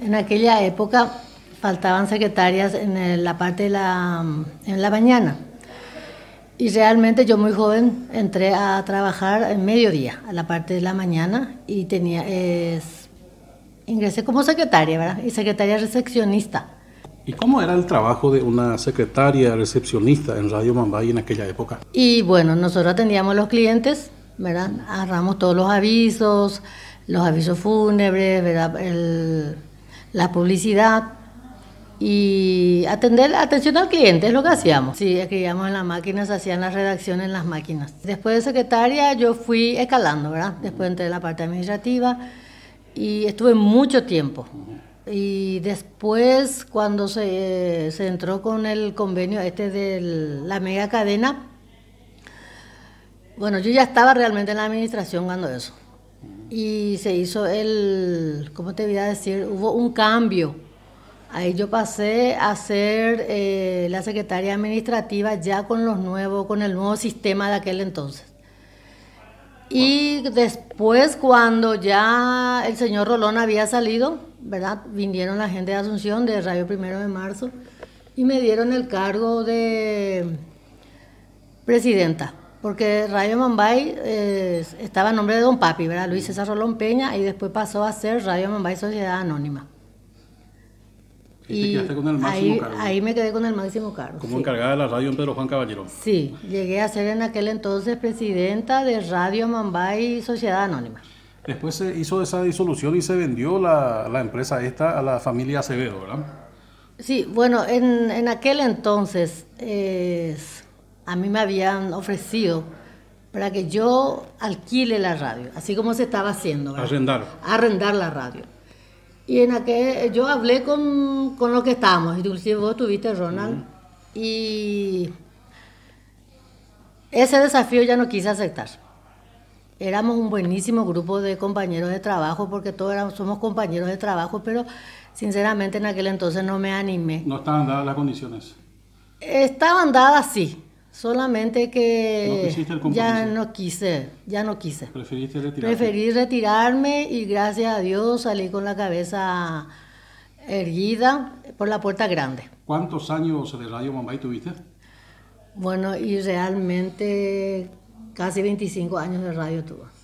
En aquella época faltaban secretarias en la parte de la, en la mañana. Y realmente yo muy joven entré a trabajar en mediodía, a la parte de la mañana, y tenía, es, ingresé como secretaria, ¿verdad? Y secretaria recepcionista. ¿Y cómo era el trabajo de una secretaria recepcionista en Radio Mambay en aquella época? Y bueno, nosotros atendíamos a los clientes, ¿verdad? Agarramos todos los avisos, los avisos fúnebres, ¿verdad? El, la publicidad y atender, atención al cliente es lo que hacíamos. Sí, escribíamos en las máquinas, hacían las redacciones en las máquinas. Después de secretaria yo fui escalando, ¿verdad? Después entré en la parte administrativa y estuve mucho tiempo. Y después cuando se, se entró con el convenio este de la mega cadena, bueno, yo ya estaba realmente en la administración cuando eso y se hizo el, ¿cómo te voy a decir? Hubo un cambio. Ahí yo pasé a ser eh, la secretaria administrativa ya con los nuevos, con el nuevo sistema de aquel entonces. Y después cuando ya el señor Rolón había salido, ¿verdad? Vinieron la gente de Asunción de Radio Primero de Marzo y me dieron el cargo de presidenta. Porque Radio Mumbai eh, estaba en nombre de Don Papi, ¿verdad? Luis César Rolón Peña, y después pasó a ser Radio Mumbai Sociedad Anónima. Y, te quedaste con el máximo ahí, cargo. ahí me quedé con el máximo cargo. Como encargada de la radio Pedro Juan Caballero. Sí, llegué a ser en aquel entonces presidenta de Radio Mumbai Sociedad Anónima. Después se hizo esa disolución y se vendió la, empresa esta a la familia Acevedo, ¿verdad? Sí, bueno, en, en aquel entonces... Eh, a mí me habían ofrecido para que yo alquile la radio, así como se estaba haciendo. Arrendar. Arrendar la radio. Y en aquel, yo hablé con, con los que estábamos, inclusive vos tuviste, Ronald, y ese desafío ya no quise aceptar. Éramos un buenísimo grupo de compañeros de trabajo, porque todos somos compañeros de trabajo, pero sinceramente en aquel entonces no me animé. No estaban dadas las condiciones. Estaban dadas, sí, Solamente que ya no quise, ya no quise. Preferí retirarme y gracias a Dios salí con la cabeza erguida por la puerta grande. ¿Cuántos años de Radio Mambay tuviste? Bueno, y realmente casi 25 años de radio tuvo